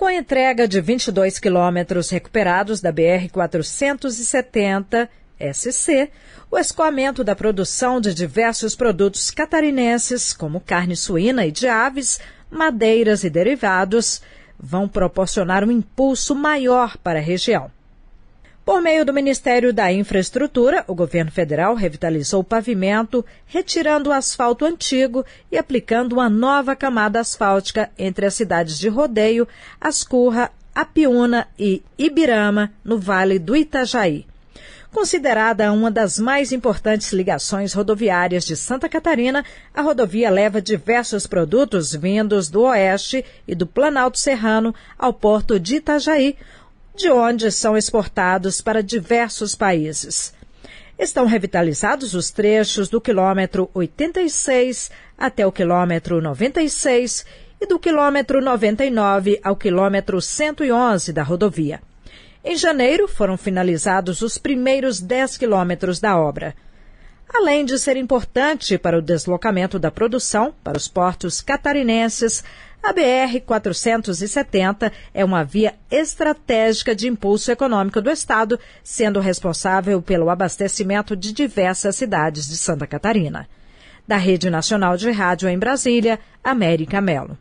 Com a entrega de 22 quilômetros recuperados da BR-470 SC, o escoamento da produção de diversos produtos catarinenses, como carne suína e de aves, madeiras e derivados, vão proporcionar um impulso maior para a região. Por meio do Ministério da Infraestrutura, o governo federal revitalizou o pavimento, retirando o asfalto antigo e aplicando uma nova camada asfáltica entre as cidades de Rodeio, Ascurra, Apiúna e Ibirama, no Vale do Itajaí. Considerada uma das mais importantes ligações rodoviárias de Santa Catarina, a rodovia leva diversos produtos vindos do Oeste e do Planalto Serrano ao porto de Itajaí, de onde são exportados para diversos países. Estão revitalizados os trechos do quilômetro 86 até o quilômetro 96 e do quilômetro 99 ao quilômetro 111 da rodovia. Em janeiro, foram finalizados os primeiros 10 quilômetros da obra. Além de ser importante para o deslocamento da produção para os portos catarinenses, a BR-470 é uma via estratégica de impulso econômico do Estado, sendo responsável pelo abastecimento de diversas cidades de Santa Catarina. Da Rede Nacional de Rádio em Brasília, América Melo.